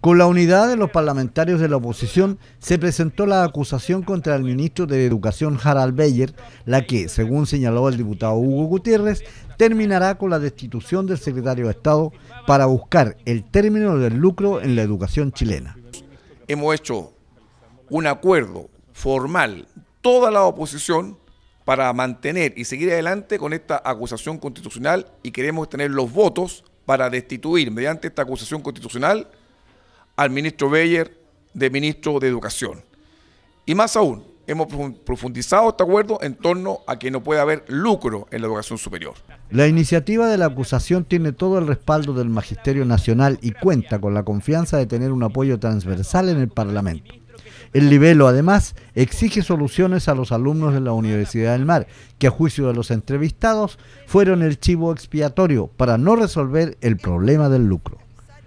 Con la unidad de los parlamentarios de la oposición se presentó la acusación contra el ministro de Educación Harald Beyer, la que, según señaló el diputado Hugo Gutiérrez, terminará con la destitución del secretario de Estado para buscar el término del lucro en la educación chilena. Hemos hecho un acuerdo formal, toda la oposición, para mantener y seguir adelante con esta acusación constitucional y queremos tener los votos para destituir mediante esta acusación constitucional al ministro Beyer de ministro de Educación. Y más aún, hemos profundizado este acuerdo en torno a que no puede haber lucro en la educación superior. La iniciativa de la acusación tiene todo el respaldo del Magisterio Nacional y cuenta con la confianza de tener un apoyo transversal en el Parlamento. El libelo, además, exige soluciones a los alumnos de la Universidad del Mar, que a juicio de los entrevistados fueron el chivo expiatorio para no resolver el problema del lucro.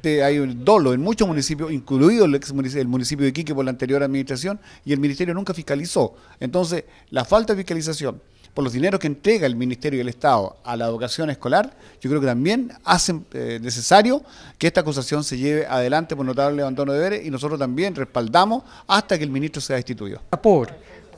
Este, hay un dolo en muchos municipios, incluido el, municipio, de Quique por la anterior administración, y el ministerio nunca fiscalizó. Entonces, la falta de fiscalización por los dineros que entrega el Ministerio y el Estado a la educación escolar, yo creo que también hacen eh, necesario que esta acusación se lleve adelante por notable abandono de deberes y nosotros también respaldamos hasta que el ministro sea destituido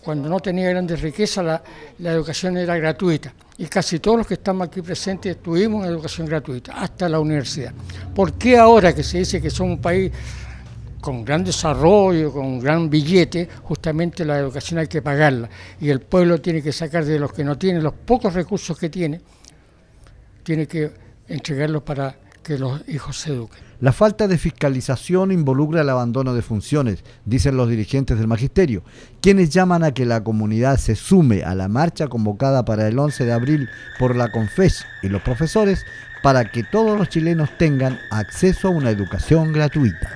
cuando no tenía grandes riquezas, la, educación era gratuita. Y casi todos los que estamos aquí presentes tuvimos educación gratuita, hasta la universidad. ¿Por qué ahora que se dice que somos un país con gran desarrollo, con gran billete, justamente la educación hay que pagarla? Y el pueblo tiene que sacar de los que no tienen los pocos recursos que tiene, tiene que entregarlos para que los hijos se eduquen. La falta de fiscalización involucra el abandono de funciones, dicen los dirigentes del magisterio, quienes llaman a que la comunidad se sume a la marcha convocada para el 11 de abril por la CONFES y los profesores para que todos los chilenos tengan acceso a una educación gratuita.